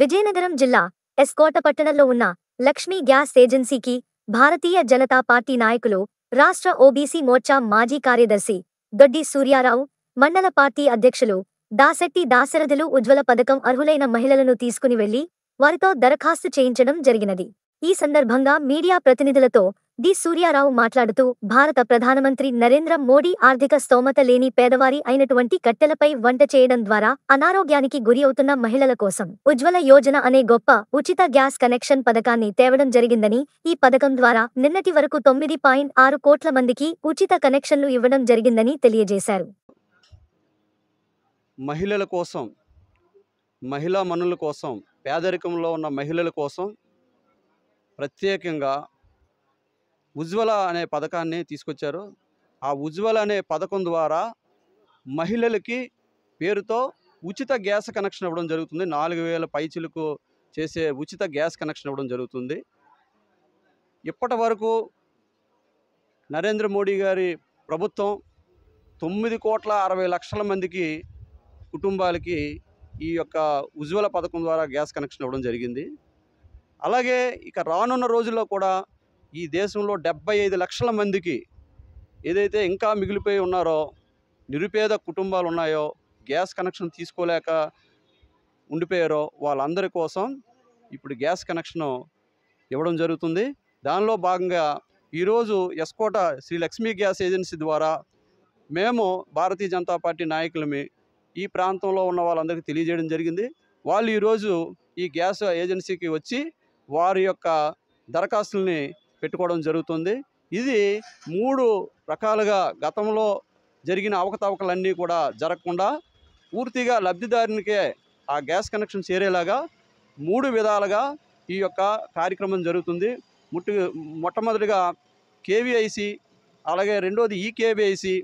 విజయనగరం జిల్లా ఎస్కోట పట్టణంలో ఉన్న లక్ష్మీ గ్యాస్ ఏజెన్సీకి భారతీయ జనతా పార్టీ నాయకులు రాష్ట్ర ఓబీసీ మోర్చా మాజీ కార్యదర్శి దొడ్డి సూర్యారావు మండల పార్టీ అధ్యక్షులు దాసెట్టి దాశరథులు ఉజ్వల పథకం అర్హులైన మహిళలను తీసుకుని వెళ్లి వారితో దరఖాస్తు చేయించడం జరిగినది ఈ సందర్భంగా మీడియా ప్రతినిధులతో డి సూర్యారావు మాట్లాడుతూ భారత ప్రధానమంత్రి నరేంద్ర మోడీ ఆర్థిక స్తోమత లేని పేదవారి అయినటువంటి కట్టెలపై వంట చేయడం ద్వారా అనారోగ్యానికి గురి అవుతున్న మహిళల కోసం ఉజ్వల యోజన అనే గొప్ప ఉచిత గ్యాస్ కనెక్షన్ పథకాన్ని తేవడం జరిగిందని ఈ పథకం ద్వారా నిన్నటి వరకు తొమ్మిది పాయింట్ ఆరు కోట్ల మందికి ఉచిత కనెక్షన్లు ఇవ్వడం జరిగిందని తెలియజేశారు మహిళల కోసం మహిళా మనుల కోసం పేదరికంలో ఉన్న మహిళల కోసం ప్రత్యేకంగా ఉజ్వల అనే పథకాన్ని తీసుకొచ్చారు ఆ ఉజ్వల అనే పథకం ద్వారా మహిళలకి పేరుతో ఉచిత గ్యాస్ కనెక్షన్ ఇవ్వడం జరుగుతుంది నాలుగు వేల పైచులకు చేసే ఉచిత గ్యాస్ కనెక్షన్ ఇవ్వడం జరుగుతుంది ఇప్పటి వరకు నరేంద్ర మోడీ గారి ప్రభుత్వం తొమ్మిది కోట్ల అరవై లక్షల మందికి కుటుంబాలకి ఈ యొక్క ఉజ్వల పథకం ద్వారా గ్యాస్ కనెక్షన్ ఇవ్వడం జరిగింది అలాగే ఇక రానున్న రోజుల్లో కూడా ఈ దేశంలో డెబ్బై ఐదు లక్షల మందికి ఏదైతే ఇంకా మిగిలిపోయి ఉన్నారో నిరుపేద కుటుంబాలు ఉన్నాయో గ్యాస్ కనెక్షన్ తీసుకోలేక ఉండిపోయారో వాళ్ళందరి కోసం ఇప్పుడు గ్యాస్ కనెక్షన్ ఇవ్వడం జరుగుతుంది దానిలో భాగంగా ఈరోజు ఎస్కోట శ్రీ లక్ష్మీ గ్యాస్ ఏజెన్సీ ద్వారా మేము భారతీయ జనతా పార్టీ నాయకులమి ఈ ప్రాంతంలో ఉన్న వాళ్ళందరికీ తెలియజేయడం జరిగింది వాళ్ళు ఈరోజు ఈ గ్యాస్ ఏజెన్సీకి వచ్చి వారి యొక్క దరఖాస్తుల్ని పెట్టుకోవడం జరుగుతుంది ఇది మూడు రకాలుగా గతంలో జరిగిన అవకతవకలన్నీ కూడా జరగకుండా పూర్తిగా లబ్ధిదారునికే ఆ గ్యాస్ కనెక్షన్ చేరేలాగా మూడు విధాలుగా ఈ యొక్క కార్యక్రమం జరుగుతుంది ముట్టు మొట్టమొదటిగా కేవీఐసి అలాగే రెండోది ఈకేవీఐసి